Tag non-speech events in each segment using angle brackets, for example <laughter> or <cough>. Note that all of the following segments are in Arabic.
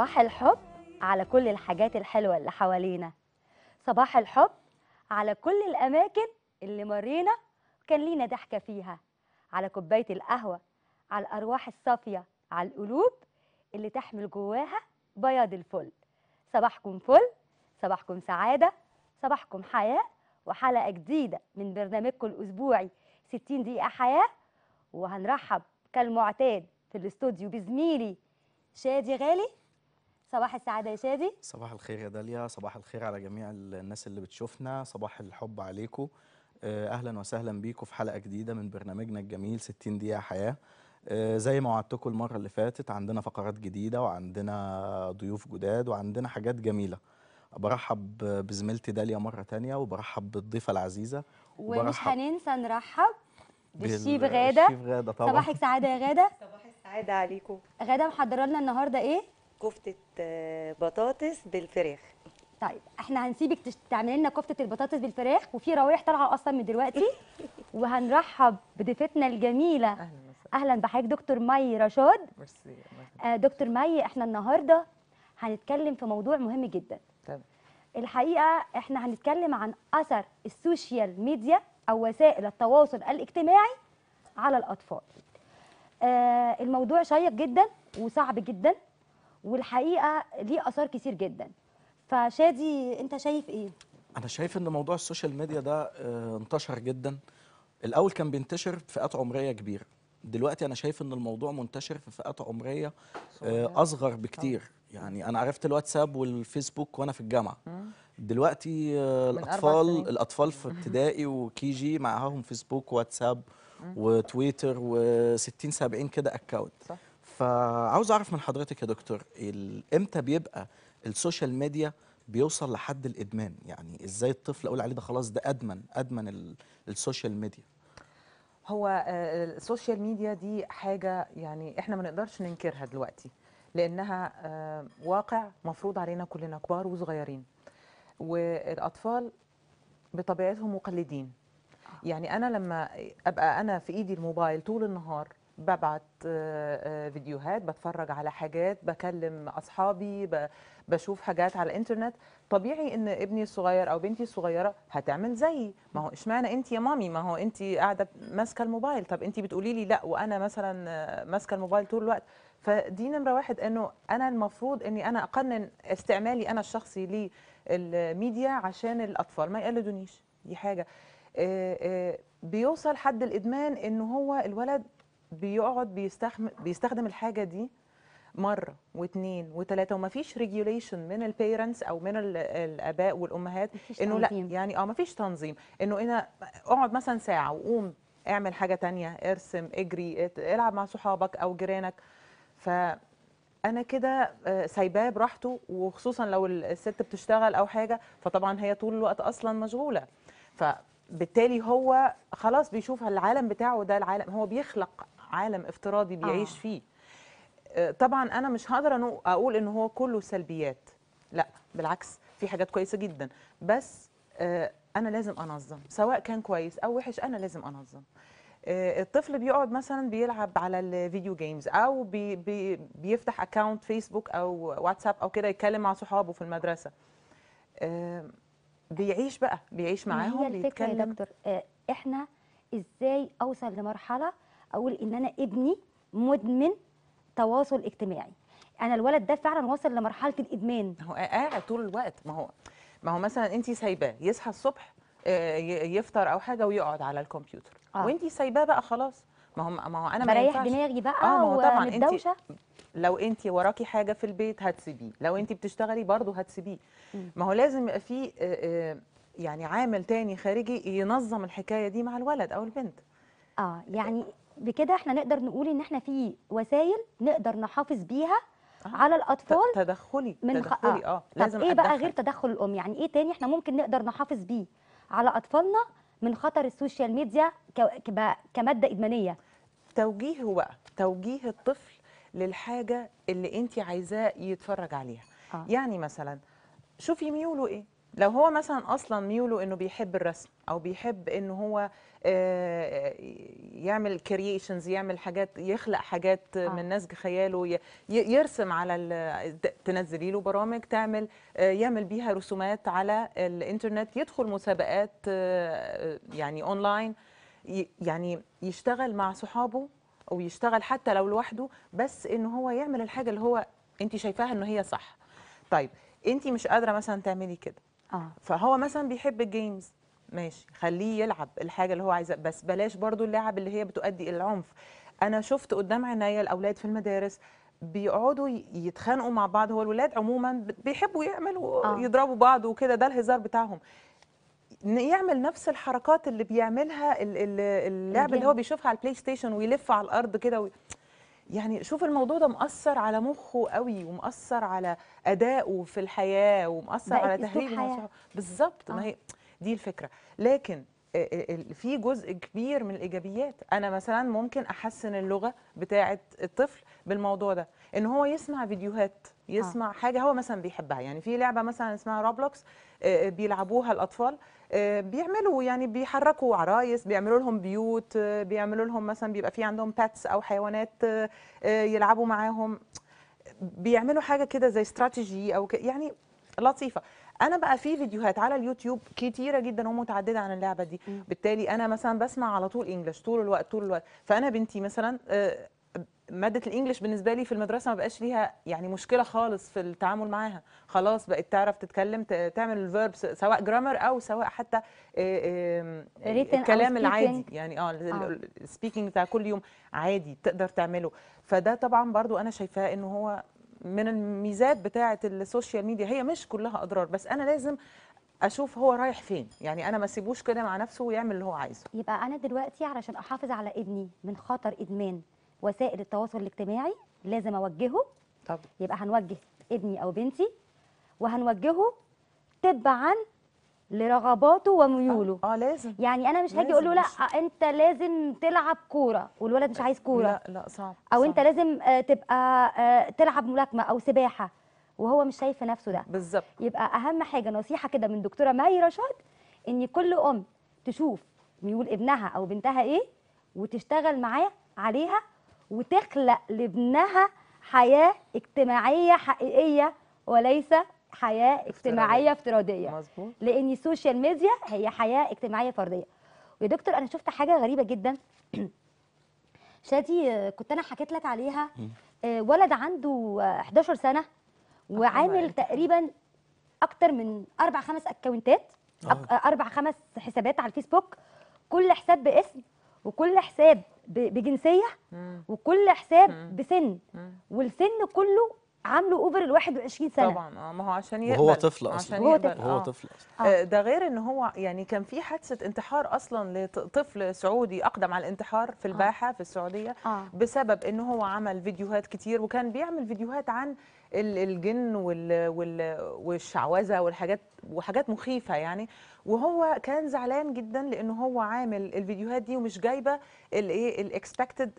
صباح الحب على كل الحاجات الحلوة اللي حوالينا صباح الحب على كل الأماكن اللي مرينا وكان لينا ضحكة فيها على كوباية القهوة على الأرواح الصافية على القلوب اللي تحمل جواها بياض الفل صباحكم فل صباحكم سعادة صباحكم حياة وحلقة جديدة من برنامجكم الأسبوعي 60 دقيقة حياة وهنرحب كالمعتاد في الاستوديو بزميلي شادي غالي صباح السعادة يا شادي صباح الخير يا داليا صباح الخير على جميع الناس اللي بتشوفنا صباح الحب عليكم آه، أهلا وسهلا بيكم في حلقة جديدة من برنامجنا الجميل 60 دقيقة حياة آه، زي ما وعدتكم المرة اللي فاتت عندنا فقرات جديدة وعندنا ضيوف جداد وعندنا حاجات جميلة برحب بزميلتي داليا مرة تانية وبرحب بالضيفة العزيزة ومش هننسى نرحب بالشيف غادة غادة طبعا صباحك سعادة يا غادة صباح السعادة عليكم غادة محضرة لنا النهاردة إيه؟ كفته آه، بطاطس بالفراخ طيب احنا هنسيبك تعملي لنا كفته البطاطس بالفراخ وفي روايح طالعه اصلا من دلوقتي <laughs> وهنرحب بضيفتنا الجميله اهلا اهلا بحضرتك دكتور مي رشاد ميرسي آه دكتور مي احنا النهارده هنتكلم في موضوع مهم جدا تمام الحقيقه احنا هنتكلم عن اثر السوشيال ميديا او وسائل التواصل الاجتماعي على الاطفال آه الموضوع شيق جدا وصعب جدا والحقيقه ليه اثار كتير جدا فشادي انت شايف ايه انا شايف ان موضوع السوشيال ميديا ده آه، انتشر جدا الاول كان بينتشر في فئات عمريه كبيره دلوقتي انا شايف ان الموضوع منتشر في فئات عمريه آه، اصغر بكتير آه. يعني انا عرفت الواتساب والفيسبوك وانا في الجامعه دلوقتي الاطفال الاطفال في ابتدائي وكي جي معاهم فيسبوك واتساب وتويتر و60 70 كده اكونت صح. فعاوز اعرف من حضرتك يا دكتور امتى بيبقى السوشيال ميديا بيوصل لحد الادمان يعني ازاي الطفل اقول عليه ده خلاص ده ادمن ادمن السوشيال ميديا هو آه، السوشيال ميديا دي حاجه يعني احنا ما نقدرش ننكرها دلوقتي لانها آه، واقع مفروض علينا كلنا كبار وصغيرين والاطفال بطبيعتهم مقلدين يعني انا لما ابقى انا في ايدي الموبايل طول النهار ببعت آه، آه، فيديوهات بتفرج على حاجات بكلم اصحابي بشوف حاجات على الانترنت طبيعي ان ابني الصغير او بنتي الصغيره هتعمل زيي ما هو اشمعنى انت يا مامي ما هو انت قاعده ماسكه الموبايل طب انت بتقولي لي لا وانا مثلا آه، ماسكه الموبايل طول الوقت فدي نمره واحد انه انا المفروض اني انا اقنن استعمالي انا الشخصي للميديا عشان الاطفال ما يقلدونيش دي حاجه بيوصل حد الادمان ان هو الولد بيقعد بيستخدم بيستخدم الحاجه دي مره واثنين وثلاثه وما فيش ريجوليشن من البيرنتس او من الاباء والامهات انه لا يعني اه ما فيش تنظيم انه انا إيه اقعد مثلا ساعه وقوم اعمل حاجه تانية ارسم اجري العب مع صحابك او جيرانك ف انا كده آه، سايباه براحته وخصوصا لو الست بتشتغل او حاجه فطبعا هي طول الوقت اصلا مشغوله فبالتالي هو خلاص بيشوف العالم بتاعه ده العالم هو بيخلق عالم افتراضي بيعيش آه. فيه آه، طبعا انا مش هقدر اقول ان هو كله سلبيات لا بالعكس في حاجات كويسه جدا بس آه، انا لازم انظم سواء كان كويس او وحش انا لازم انظم آه، الطفل بيقعد مثلا بيلعب على الفيديو جيمز او بي بي بيفتح اكونت فيسبوك او واتساب او كده يتكلم مع صحابه في المدرسه بيعيش بقى بيعيش معاهم هي الفكره يا دكتور احنا ازاي اوصل لمرحله اقول ان انا ابني مدمن تواصل اجتماعي انا الولد ده فعلا وصل لمرحله الادمان هو قاعد طول الوقت ما هو ما هو مثلا انت سايباه يصحى الصبح آه، يفطر او حاجه ويقعد على الكمبيوتر آه. وانت سايباه بقى خلاص ما هو ما هو انا ما دماغي بقى اه ما هو طبعا انت لو انت وراكي حاجه في البيت هتسيبيه لو انت بتشتغلي برضه هتسيبيه ما هو لازم يبقى في آه، آه، يعني عامل تاني خارجي ينظم الحكايه دي مع الولد او البنت اه يعني بكده احنا نقدر نقول ان احنا في وسائل نقدر نحافظ بيها آه. على الاطفال تدخلي من تدخلي اه, آه. لازم طب ايه أتدخل. بقى غير تدخل الام يعني ايه تاني احنا ممكن نقدر نحافظ بيه على اطفالنا من خطر السوشيال ميديا كماده ادمانيه توجيهه بقى توجيه الطفل للحاجه اللي انت عايزاه يتفرج عليها آه. يعني مثلا شوفي ميوله ايه لو هو مثلا اصلا ميوله انه بيحب الرسم او بيحب ان هو آه، يعمل كرييشنز يعمل حاجات يخلق حاجات آه. من نسج خياله يرسم على تنزلي له برامج تعمل آه، يعمل بيها رسومات على الانترنت يدخل مسابقات آه، يعني اونلاين يعني يشتغل مع صحابه او يشتغل حتى لو لوحده بس ان هو يعمل الحاجه اللي هو انت شايفاها ان هي صح طيب انت مش قادره مثلا تعملي كده اه فهو مثلا بيحب الجيمز ماشي خليه يلعب الحاجه اللي هو عايزها بس بلاش برضو اللعب اللي هي بتؤدي الى العنف انا شفت قدام عينيا الاولاد في المدارس بيقعدوا يتخانقوا مع بعض هو الولاد عموما بيحبوا يعملوا آه. يضربوا بعض وكده ده الهزار بتاعهم يعمل نفس الحركات اللي بيعملها اللعب اللي هو بيشوفها على البلاي ستيشن ويلف على الارض كده وي... يعني شوف الموضوع ده مأثر على مخه قوي ومأثر على أدائه في الحياة ومأثر على تهريب بالظبط آه. ما هي دي الفكرة لكن آه، آه، في جزء كبير من الايجابيات انا مثلا ممكن احسن اللغه بتاعه الطفل بالموضوع ده ان هو يسمع فيديوهات آه. يسمع آه. حاجه هو مثلا بيحبها يعني في لعبه مثلا اسمها روبلوكس بيلعبوها الاطفال بيعملوا يعني بيحركوا عرايس بيعملوا لهم بيوت بيعملوا لهم مثلا بيبقى في عندهم باتس او حيوانات آه، يلعبوا معاهم بيعملوا حاجه كده زي استراتيجي او يعني لطيفه انا بقى في فيديوهات على اليوتيوب كتيره جدا ومتعدده عن اللعبه دي بالتالي انا مثلا بسمع على طول انجلش طول الوقت طول الوقت فانا بنتي مثلا آه، ماده الانجليش بالنسبه لي في المدرسه ما بقاش ليها يعني مشكله خالص في التعامل معاها خلاص بقت تعرف تتكلم تعمل الفيرب سواء جرامر او سواء حتى الكلام آه، العادي يعني اه السبيكنج آه. بتاع كل يوم عادي تقدر تعمله فده طبعا برضو انا شايفاه ان هو من الميزات بتاعه السوشيال ميديا هي مش كلها اضرار بس انا لازم اشوف هو رايح فين يعني انا ما اسيبوش كده مع نفسه ويعمل اللي هو عايزه يبقى انا دلوقتي علشان احافظ على ابني من خطر ادمان وسائل التواصل الاجتماعي لازم اوجهه طب يبقى هنوجه ابني او بنتي وهنوجهه تبعا لرغباته وميوله آه،, اه لازم يعني انا مش هاجي اقول له لا آه، انت لازم تلعب كوره والولد مش آه، عايز كوره لا لا صعب او صعب. انت لازم تبقى تلعب ملاكمه او سباحه وهو مش شايف نفسه ده بالظبط يبقى اهم حاجه نصيحه كده من دكتوره مي رشاد ان كل ام تشوف ميول ابنها او بنتها ايه وتشتغل معاه عليها وتخلق لابنها حياه اجتماعيه حقيقيه وليس حياه اجتماعيه افتراضيه مظبوط لان السوشيال ميديا هي حياه اجتماعيه فرديه ويا دكتور انا شفت حاجه غريبه جدا <clears throat> شادي كنت انا حكيت لك عليها آه، ولد عنده 11 سنه وعامل تقريبا اكتر من اربع خمس آه. اكونتات اربع خمس حسابات على الفيسبوك كل حساب باسم وكل حساب بجنسيه وكل حساب بسن والسن كله عامله اوفر ال 21 سنه طبعا اه ما هو عشان يقبل وهو آه. طفل اصلا عشان آه، هو طفل هو طفل اصلا ده غير ان هو يعني كان في حادثه انتحار اصلا لطفل سعودي اقدم على الانتحار في آه. الباحه آه. في السعوديه آه. بسبب ان هو عمل فيديوهات كتير وكان بيعمل فيديوهات عن الجن والشعوذه والحاجات وحاجات مخيفه يعني وهو كان زعلان جدا لان هو عامل الفيديوهات دي ومش جايبه الايه الاكسبكتد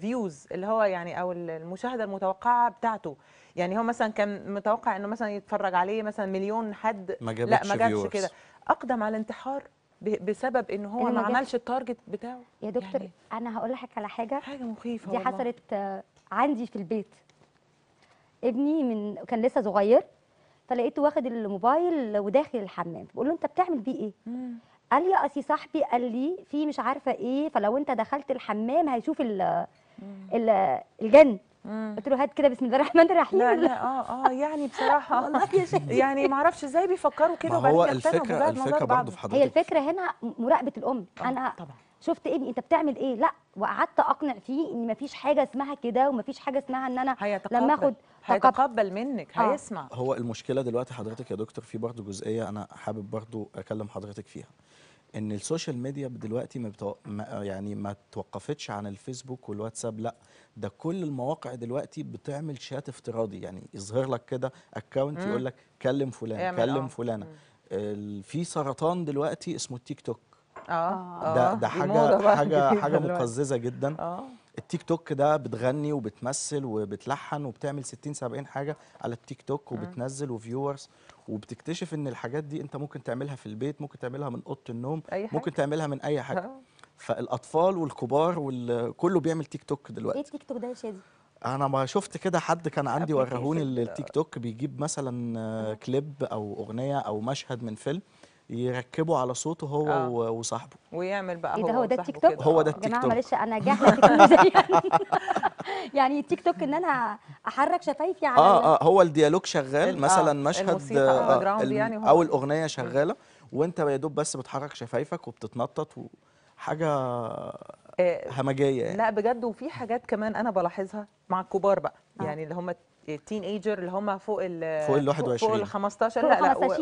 فيوز اللي هو يعني او المشاهده المتوقعه بتاعته يعني هو مثلا كان متوقع انه مثلا يتفرج عليه مثلا مليون حد ما لا ما جابش كده اقدم على الانتحار بسبب ان هو ما عملش التارجت بتاعه يا دكتور يعني انا هقول لك على حاجه حاجه مخيفه دي والله. حصلت آه، عندي في البيت ابني من كان لسه صغير فلقيته واخد الموبايل وداخل الحمام بقول له انت بتعمل بيه ايه قال يا اصي صاحبي قال لي في مش عارفه ايه فلو انت دخلت الحمام هيشوف ال الجن قلت له هات كده بسم الله الرحمن الرحيم لا لا اه اه يعني بصراحه <laughs> يعني ما اعرفش ازاي بيفكروا كده وبعدين هو الفكره الفكره برضه في حضرتك هي الفكره هنا مراقبه الام طبعا انا طبعا شفت ابني انت بتعمل ايه لا وقعدت اقنع فيه ان مفيش حاجه اسمها كده ومفيش حاجه اسمها ان انا هيتقبل. لما اخد هيتقبل منك آه. هيسمع هو المشكله دلوقتي حضرتك يا دكتور في برضه جزئيه انا حابب برضه اكلم حضرتك فيها ان السوشيال ميديا دلوقتي ما بتو... ما يعني ما توقفتش عن الفيسبوك والواتساب لا ده كل المواقع دلوقتي بتعمل شات افتراضي يعني يظهر لك كده اكونت يقول لك كلم فلان كلم اه. فلانه في سرطان دلوقتي اسمه التيك توك آه. آه. اه ده ده حاجه حاجه <laughs> حاجه مقززه جدا اه التيك توك ده بتغني وبتمثل وبتلحن وبتعمل 60 70 حاجه على التيك توك وبتنزل وفيورز وبتكتشف ان الحاجات دي انت ممكن تعملها في البيت ممكن تعملها من اوضه النوم أي حاجة. ممكن تعملها من اي حاجه آه. فالاطفال والكبار وكله بيعمل تيك توك دلوقتي ايه التيك توك ده يا شادي انا ما شفت كده حد كان عندي ورهوني التيك توك بيجيب مثلا آه، كليب او اغنيه او مشهد من فيلم يركبوا على صوته هو آه. وصاحبه ويعمل بقى إيه ده هو ده التيك توك هو ده التيك آه. توك معلش انا جاهله <laughs> يعني التيك توك ان انا احرك شفايفي على اه اه هو الديالوج شغال مثلا آه، مشهد آه يعني او الاغنيه شغاله وانت يا دوب بس بتحرك شفايفك وبتتنطط وحاجه آه، همجيه يعني. لا بجد وفي حاجات كمان انا بلاحظها مع الكبار بقى يعني اللي هم التين ايجر اللي هم فوق ال فوق ال 21 فوق ال 15 لا لا فوق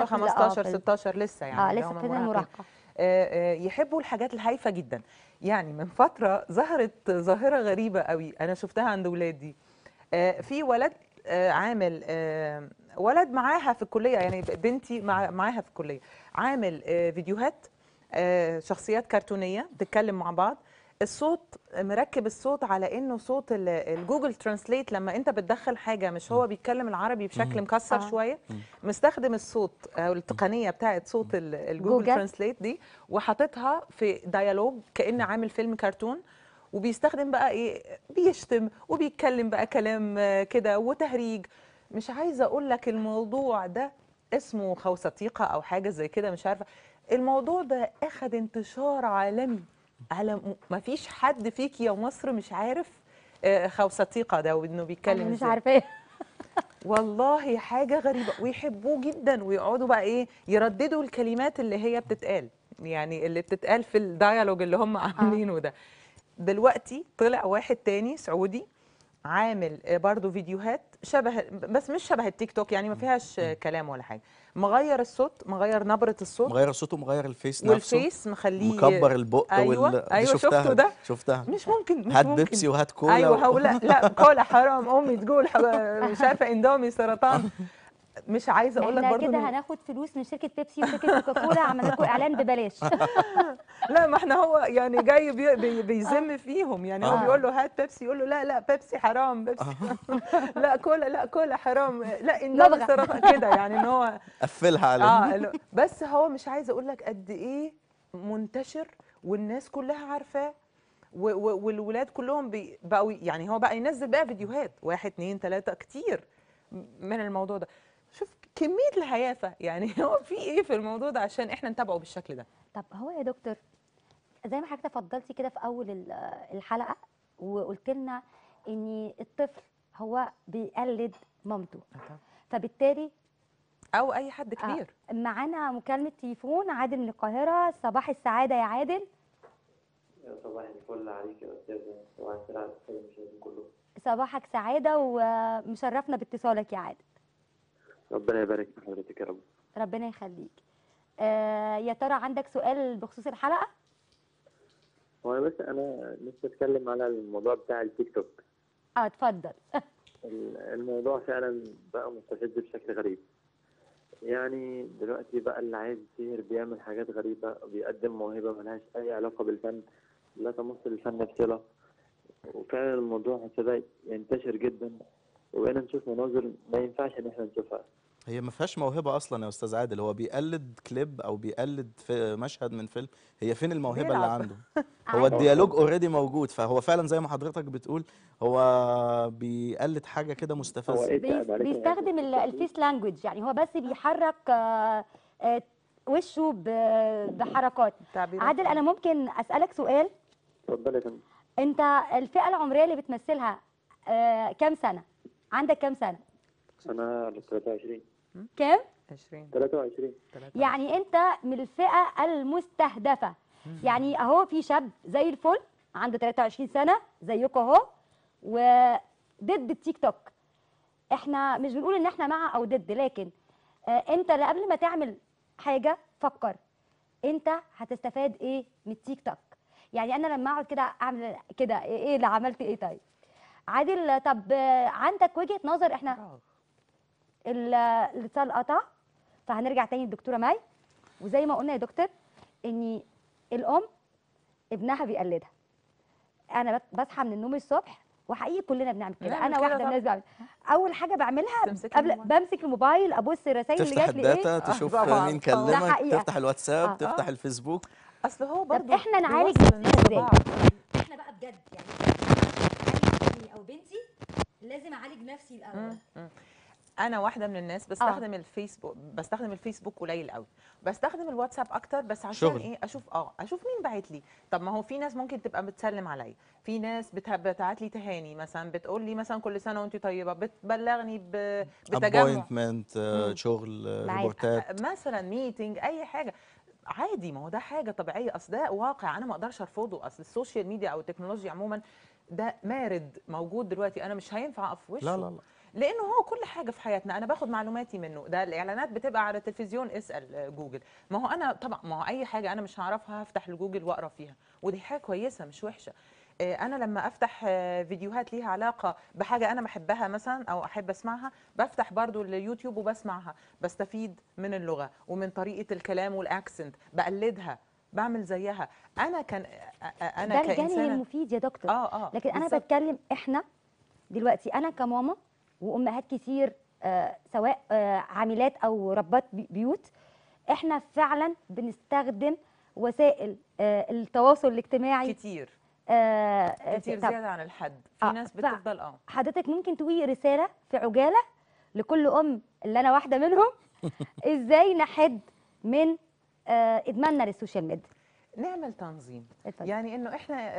ال 15 16 لسه يعني اه لسه ابتدى المراهقه آه، آه، يحبوا الحاجات الهايفه جدا يعني من فتره ظهرت ظاهره غريبه قوي انا شفتها عند ولادي آه، في ولد عامل ولد معاها في الكليه يعني بنتي معاها في الكليه عامل فيديوهات شخصيات كرتونيه بتتكلم مع بعض الصوت مركب الصوت على انه صوت الجوجل ترانسليت لما انت بتدخل حاجه مش هو بيتكلم العربي بشكل مكسر آه. شويه مستخدم الصوت او التقنيه بتاعه صوت الجوجل ترانسليت دي وحاططها في ديالوج كان عامل فيلم كرتون وبيستخدم بقى ايه بيشتم وبيتكلم بقى كلام كده وتهريج مش عايزه اقول لك الموضوع ده اسمه خوسطيقه او حاجه زي كده مش عارفه الموضوع ده اخذ انتشار عالمي على ما فيش حد فيك يا مصر مش عارف آه، خوصتيقة ده وانه بيتكلم مش عارفاه <laughs> والله حاجه غريبه ويحبوه جدا ويقعدوا بقى ايه يرددوا الكلمات اللي هي بتتقال يعني اللي بتتقال في الديالوج اللي هم آه. عاملينه ده دلوقتي طلع واحد تاني سعودي عامل برضو فيديوهات شبه بس مش شبه التيك توك يعني ما فيهاش كلام ولا حاجه مغير الصوت مغير نبره الصوت مغير الصوت ومغير الفيس نفسه والفيس مخليه مكبر البق ايوه وال... ايوه, أيوة، شفته شفته ده شفتها مش ممكن مش هات بيبسي وهات كولا ايوه و... لا لا كولا حرام امي تقول مش عارفه اندومي سرطان <laughs> مش عايزه اقول لك برضه كده هناخد فلوس من شركه بيبسي وشركه كوكاكولا <laughs> عملنا لكم اعلان ببلاش <laughs> لا ما احنا هو يعني جاي بي بي بيذم آه. فيهم يعني هو آه. بيقول له هات بيبسي يقول له لا لا بيبسي حرام بيبسي آه. <laughs> لا كولا لا كولا حرام لا ان كده يعني ان هو قفلها على اه بس هو مش عايزه اقول لك قد ايه منتشر والناس كلها عارفاه والولاد كلهم بقوا يعني هو بقى ينزل بقى فيديوهات واحد اثنين ثلاثه كتير من الموضوع ده كميه الهيافه يعني <laughs> هو في ايه في الموضوع ده عشان احنا نتابعه بالشكل ده طب هو يا دكتور زي ما حضرتك تفضلتي كده في اول الحلقه وقلت لنا ان الطفل هو بيقلد مامته فبالتالي او اي حد آه، كبير آه معانا مكالمه تليفون عادل من القاهره صباح السعاده يا عادل يا صباح الفل عليك يا استاذه صباح السعاده كله صباحك سعاده ومشرفنا باتصالك يا عادل ربنا يبارك في حضرتك يا رب ربنا يخليك آه يا ترى عندك سؤال بخصوص الحلقه هو بس انا لسه اتكلم على الموضوع بتاع التيك توك اه اتفضل <laughs> الموضوع فعلا بقى مستفز بشكل غريب يعني دلوقتي بقى اللي عايز يسهر بيعمل حاجات غريبه بيقدم موهبه ملهاش اي علاقه بالفن لا تمس الفن بصله وفعلا الموضوع ابتدى ينتشر جدا وبقينا نشوف مناظر ما ينفعش ان احنا نشوفها هي ما فيهاش موهبه اصلا يا استاذ عادل هو بيقلد كليب او بيقلد في مشهد من فيلم هي فين الموهبه اللي عنده <laughs> هو الديالوج اوريدي موجود فهو فعلا زي ما حضرتك بتقول هو بيقلد حاجه كده مستفزه إيه بيستخدم الفيس لانجوج يعني هو بس بيحرك آه، آه، وشه بحركات عادل انا ممكن اسالك سؤال اتفضلي يا فندم انت الفئه العمريه اللي بتمثلها آه، كام سنه عندك كام سنه انا 23 كام؟ 20 23 يعني انت من الفئه المستهدفه يعني اهو في شاب زي الفل عنده 23 سنه زيكم اهو وضد التيك توك احنا مش بنقول ان احنا مع او ضد لكن آه انت قبل ما تعمل حاجه فكر انت هتستفاد ايه من التيك توك يعني انا لما اقعد كده اعمل كده ايه اللي عملت ايه طيب عادل طب آه، عندك وجهه نظر احنا الاتصال قطع فهنرجع تاني للدكتوره مي وزي ما قلنا يا دكتور ان الام ابنها بيقلدها انا بصحى من النوم الصبح وحقيقي كلنا بنعمل كده انا واحده من الناس بعمل اول حاجه بعملها قبل بمسك الموبايل ابص الرسائل اللي جات لي ايه آه. تشوف آه. مين كلمك تفتح الواتساب آه. تفتح الفيسبوك اصل هو برضه احنا نعالج ازاي احنا بقى بجد يعني او بنتي لازم اعالج نفسي الاول انا واحده من الناس آه. بستخدم آه. الفيسبوك بستخدم الفيسبوك قليل قوي بستخدم الواتساب اكتر بس عشان شغل. ايه اشوف اه اشوف مين باعت لي طب ما هو في ناس ممكن تبقى بتسلم عليا في ناس بتبعت لي تهاني مثلا بتقول لي مثلا كل سنه وانت طيبه بتبلغني ب... بتجمع ابوينتمنت آه، شغل ريبورتات آه، مثلا ميتنج اي حاجه عادي ما هو ده حاجه طبيعيه اصل ده واقع انا ما اقدرش ارفضه اصل السوشيال ميديا او التكنولوجيا عموما ده مارد موجود دلوقتي انا مش هينفع اقف وشه لا لا لا لانه هو كل حاجه في حياتنا انا باخد معلوماتي منه ده الاعلانات بتبقى على التلفزيون اسال آه، جوجل ما هو انا طبعا ما هو اي حاجه انا مش هعرفها هفتح الجوجل واقرا فيها ودي حاجه كويسه مش وحشه آه، انا لما افتح آه، فيديوهات ليها علاقه بحاجه انا بحبها مثلا او احب اسمعها بفتح برضو اليوتيوب وبسمعها بستفيد من اللغه ومن طريقه الكلام والاكسنت بقلدها بعمل زيها انا كان انا ده الجانب المفيد يا دكتور اه اه لكن انا بتكلم احنا دلوقتي انا كماما وامهات كتير آه، سواء آه، عاملات او ربات بيوت احنا فعلا بنستخدم وسائل آه، التواصل الاجتماعي كتير آه كتير زياده عن الحد في آه ناس بتفضل اه حضرتك ممكن تقولي رساله في عجاله لكل ام اللي انا واحده منهم <laughs> ازاي نحد من آه ادماننا للسوشيال ميديا نعمل تنظيم التنظيم. يعني انه احنا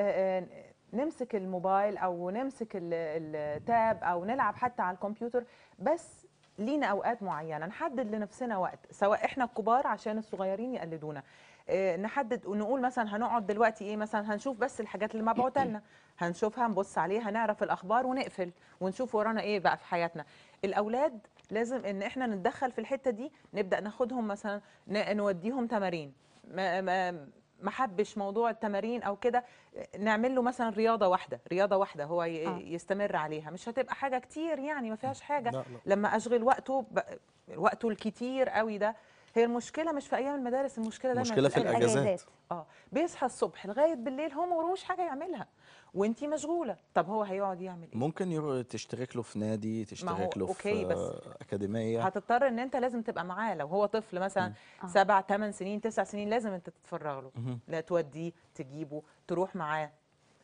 نمسك الموبايل او نمسك التاب او نلعب حتى على الكمبيوتر بس لينا اوقات معينه نحدد لنفسنا وقت سواء احنا الكبار عشان الصغيرين يقلدونا آه، نحدد ونقول مثلا هنقعد دلوقتي ايه مثلا هنشوف بس الحاجات اللي مبعوته لنا <coughs> هنشوفها نبص عليها نعرف الاخبار ونقفل ونشوف ورانا ايه بقى في حياتنا الاولاد لازم ان احنا نتدخل في الحته دي نبدا ناخدهم مثلا نوديهم تمارين ما ما ما حبش موضوع التمارين او كده نعمل له مثلا رياضه واحده رياضه واحده هو آه. يستمر عليها مش هتبقى حاجه كتير يعني ما فيهاش حاجه لا لا. لما اشغل وقته ب... وقته الكتير قوي ده هي المشكله مش في ايام المدارس المشكله ده المشكله في الاجازات اه بيصحى الصبح لغايه بالليل هو ما حاجه يعملها وانت مشغوله طب هو هيقعد يعمل ايه ممكن تشترك له في نادي تشترك له أوكي في بس اكاديميه هتضطر ان انت لازم تبقى معاه لو هو طفل مثلا آه. سبع ثمان سنين تسع سنين لازم انت تتفرغ له لا توديه تجيبه تروح معاه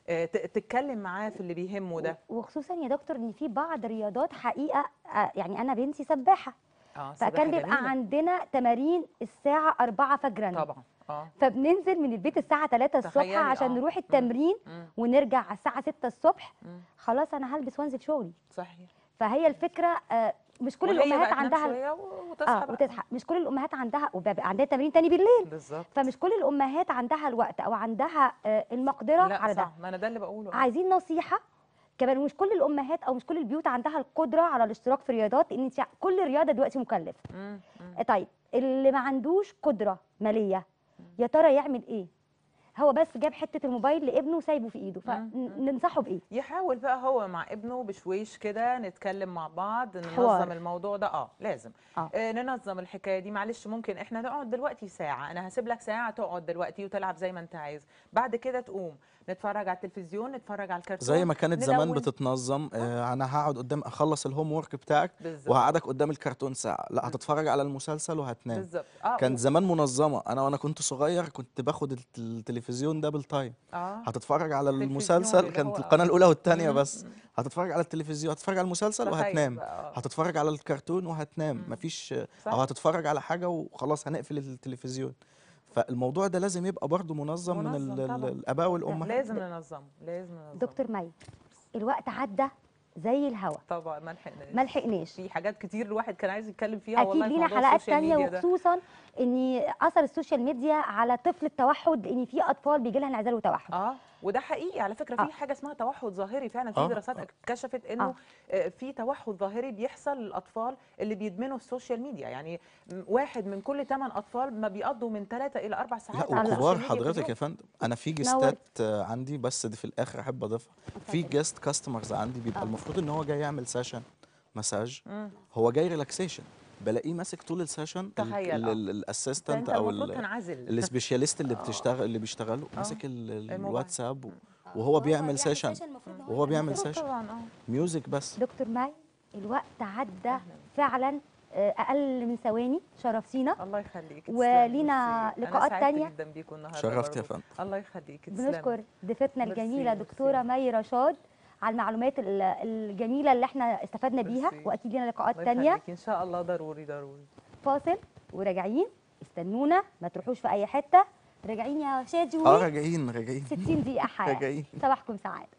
آه، تتكلم معاه في اللي بيهمه ده وخصوصا يا دكتور ان في بعض رياضات حقيقه آه، يعني انا بنتي سباحه آه فكان بيبقى عندنا تمارين الساعه 4 فجرا طبعا آه. فبننزل من البيت الساعه 3 الصبح آه. عشان نروح التمرين مم. ونرجع على الساعه 6 الصبح مم. خلاص انا هلبس وانزل شغلي صحيح فهي الفكره آه، مش كل الامهات عندها وتصحى آه وتصحى مش كل الامهات عندها وبيبقى عندها تمرين تاني بالليل بالظبط فمش كل الامهات عندها الوقت او عندها المقدره لا على صح. لا ما انا ده اللي بقوله عايزين نصيحه كمان مش كل الامهات او مش كل البيوت عندها القدره على الاشتراك في رياضات ان كل رياضه دلوقتي مكلف مم. مم. طيب اللي ما عندوش قدره ماليه يا ترى يعمل ايه هو بس جاب حته الموبايل لابنه وسايبه في ايده فننصحه بايه يحاول بقى هو مع ابنه بشويش كده نتكلم مع بعض ننظم حوار. الموضوع ده اه لازم آه. آه ننظم الحكايه دي معلش ممكن احنا نقعد دلوقتي ساعه انا هسيب لك ساعه تقعد دلوقتي وتلعب زي ما انت عايز بعد كده تقوم نتفرج على التلفزيون نتفرج على الكرتون زي ما كانت زمان بتتنظم آه،, آه انا هقعد قدام اخلص الهوم ورك بتاعك وهقعدك قدام الكرتون ساعه لا هتتفرج على المسلسل وهتنام بالظبط آه كان زمان منظمه انا وانا كنت صغير كنت باخد التلفزيون دبل تايم آه. هتتفرج على المسلسل كانت القناه الاولى والثانيه بس هتتفرج على التلفزيون هتتفرج على المسلسل طيب. وهتنام آه. هتتفرج على الكرتون وهتنام مفيش او هتتفرج على حاجه وخلاص هنقفل التلفزيون فالموضوع ده لازم يبقى برضه منظم, منظم من الاباء والامهات لازم ننظمه لازم ننظمه دكتور مي الوقت عدى زي الهواء طبعا ما لحقناش ما لحقناش في حاجات كتير الواحد كان عايز يتكلم فيها اكيد لينا حلقات ثانيه وخصوصا ان اثر السوشيال ميديا على طفل التوحد ان في اطفال بيجي لها انعزال وتوحد آه. وده حقيقي على فكره في آه. حاجه اسمها توحد ظاهري فعلا في آه. دراسات آه. اكتشفت انه في توحد ظاهري بيحصل للاطفال اللي بيدمنوا السوشيال ميديا يعني واحد من كل ثمان اطفال ما بيقضوا من ثلاثه الى اربع ساعات لا كبار حضرتك يا فندم انا في جيستات عندي بس دي في الاخر احب اضيفها في جيست كاستمرز عندي بيبقى المفروض ان هو جاي يعمل سيشن مساج هو جاي ريلاكسيشن بلاقيه ماسك طول السيشن تخيل آه. الاسيستنت او السبيشاليست اللي آه. بتشتغل اللي بيشتغله آه. ماسك الواتساب وهو بيعمل سيشن وهو بيعمل سيشن ميوزك بس دكتور ماي الوقت عدى فعلا اقل من ثواني شرفتينا الله يخليك ولينا لقاءات ثانيه جدا بيكم النهارده شرفتي يا فندم الله يخليك بنشكر ضيفتنا الجميله دكتوره مي رشاد على المعلومات الجميله اللي احنا استفدنا بيها واكيد لنا لقاءات ثانيه ان شاء الله ضروري ضروري فاصل وراجعين استنونا ما تروحوش في اي حته راجعين يا شادي اه راجعين راجعين 60 دقيقه حاجه <laughs> راجعين صباحكم سعاده